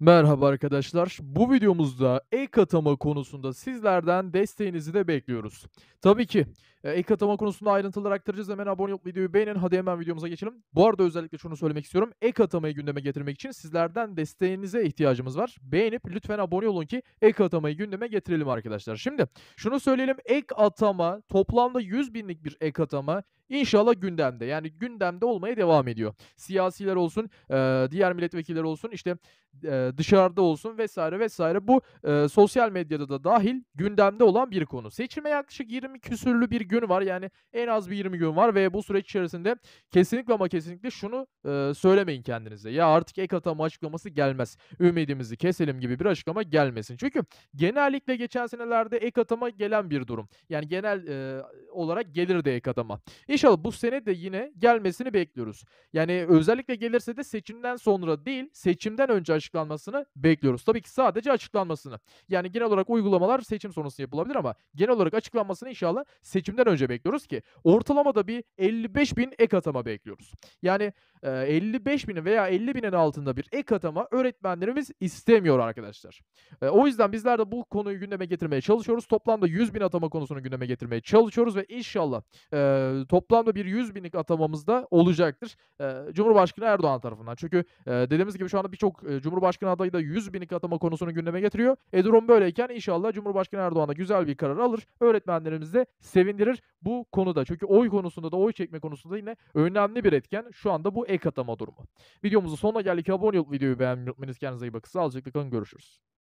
Merhaba arkadaşlar. Bu videomuzda ek atama konusunda sizlerden desteğinizi de bekliyoruz. Tabii ki e, atama konusunda ayrıntılar aktaracağız. Hemen abone olup videoyu beğenin. Hadi hemen videomuza geçelim. Bu arada özellikle şunu söylemek istiyorum. Ek atamayı gündeme getirmek için sizlerden desteğinize ihtiyacımız var. Beğenip lütfen abone olun ki ek atamayı gündeme getirelim arkadaşlar. Şimdi şunu söyleyelim. Ek atama toplamda 100 binlik bir ek atama İnşallah gündemde yani gündemde olmaya devam ediyor. Siyasiler olsun, e, diğer milletvekiller olsun, işte e, dışarıda olsun vesaire vesaire. Bu e, sosyal medyada da dahil gündemde olan bir konu. Seçime yaklaşık 20 küsürlü bir gün gün var. Yani en az bir 20 gün var ve bu süreç içerisinde kesinlikle ama kesinlikle şunu e, söylemeyin kendinize. Ya artık ek atama açıklaması gelmez. Ümidimizi keselim gibi bir açıklama gelmesin. Çünkü genellikle geçen senelerde ek atama gelen bir durum. Yani genel e, olarak gelir de ek atama. İnşallah bu sene de yine gelmesini bekliyoruz. Yani özellikle gelirse de seçimden sonra değil seçimden önce açıklanmasını bekliyoruz. Tabii ki sadece açıklanmasını. Yani genel olarak uygulamalar seçim sonrası yapılabilir ama genel olarak açıklanmasını inşallah seçimden Seçimden önce bekliyoruz ki ortalamada bir 55 bin ek atama bekliyoruz. Yani 55 e, binin veya 50 binin altında bir ek atama öğretmenlerimiz istemiyor arkadaşlar. E, o yüzden bizler de bu konuyu gündeme getirmeye çalışıyoruz. Toplamda 100 bin atama konusunu gündeme getirmeye çalışıyoruz ve inşallah e, toplamda bir 100 binlik atamamız da olacaktır. Cumhurbaşkanı Erdoğan tarafından. Çünkü dediğimiz gibi şu anda birçok Cumhurbaşkanı adayı da 100 binlik atama konusunu gündeme getiriyor. E durum böyleyken inşallah Cumhurbaşkanı Erdoğan da güzel bir karar alır. Öğretmenlerimizi de sevindirir gösterir bu konuda. Çünkü oy konusunda da oy çekme konusunda yine önemli bir etken şu anda bu ek atama durumu. Videomuzun sonuna geldik. Abone olup videoyu beğenmeyi unutmayınız. Kendinize iyi bakın. Sağlıcakla kalın. Görüşürüz.